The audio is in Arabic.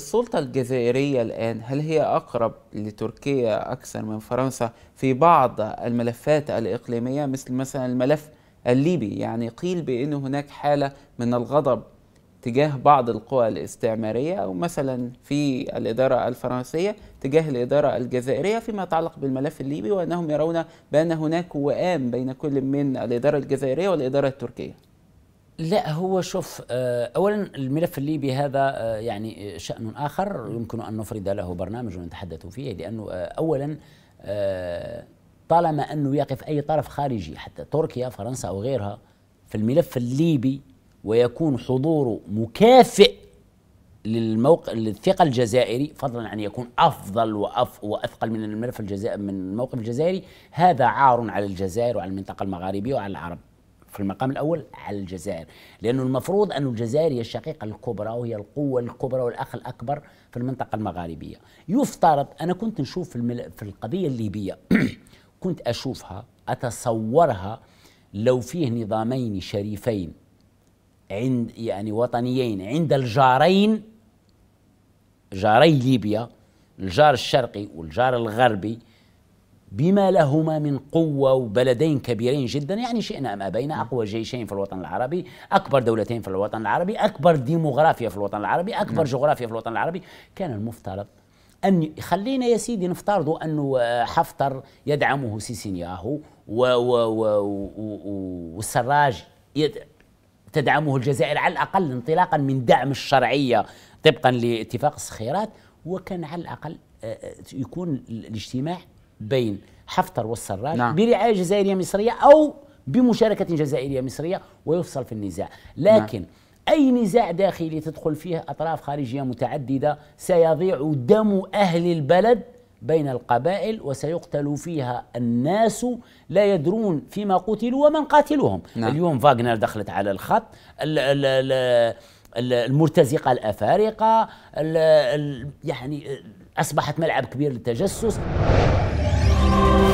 السلطة الجزائرية الآن هل هي أقرب لتركيا أكثر من فرنسا في بعض الملفات الإقليمية مثل مثلا الملف الليبي يعني قيل بأن هناك حالة من الغضب تجاه بعض القوى الاستعمارية أو مثلا في الإدارة الفرنسية تجاه الإدارة الجزائرية فيما يتعلق بالملف الليبي وأنهم يرون بأن هناك وئام بين كل من الإدارة الجزائرية والإدارة التركية لا هو شوف آه، اولا الملف الليبي هذا آه، يعني آه، شان اخر يمكن ان نفرد له برنامج ونتحدث فيه لانه اولا طالما انه يقف اي طرف خارجي حتى تركيا فرنسا او غيرها في الملف الليبي ويكون حضوره مكافئ للموقع للثقة الجزائري فضلا عن يكون أفضل وأف وأثقل من الملف الجزائري من الموقف الجزائري هذا عار على الجزائر وعلى المنطقة المغاربية وعلى العرب في المقام الأول على الجزائر لأنه المفروض أن الجزائر هي الشقيقة الكبرى وهي القوة الكبرى والأخ الأكبر في المنطقة المغاربية يفترض أنا كنت نشوف في, المل... في القضية الليبية كنت أشوفها أتصورها لو فيه نظامين شريفين عند يعني وطنيين عند الجارين جاري ليبيا الجار الشرقي والجار الغربي بما لهما من قوة وبلدين كبيرين جدا يعني شئنا أم أبينا أقوى جيشين في الوطن العربي أكبر دولتين في الوطن العربي أكبر ديموغرافيا في الوطن العربي أكبر نعم. جغرافيا في الوطن العربي كان المفترض أن خلينا يا سيدي نفترضوا أنه آه، حفتر يدعمه سيسينياهو والسراج تدعمه الجزائر على الأقل انطلاقا من دعم الشرعية طبقا لاتفاق الصخيرات وكان على الأقل آه، آه، يكون الاجتماع بين حفتر والسراج نعم. برعاية جزائرية مصرية أو بمشاركة جزائرية مصرية ويفصل في النزاع لكن نعم. أي نزاع داخلي تدخل فيه أطراف خارجية متعددة سيضيع دم أهل البلد بين القبائل وسيقتل فيها الناس لا يدرون فيما قتلوا ومن قاتلهم نعم. اليوم فاغنر دخلت على الخط الـ الـ الـ المرتزقة الأفارقة الـ الـ يعني أصبحت ملعب كبير للتجسس Bye.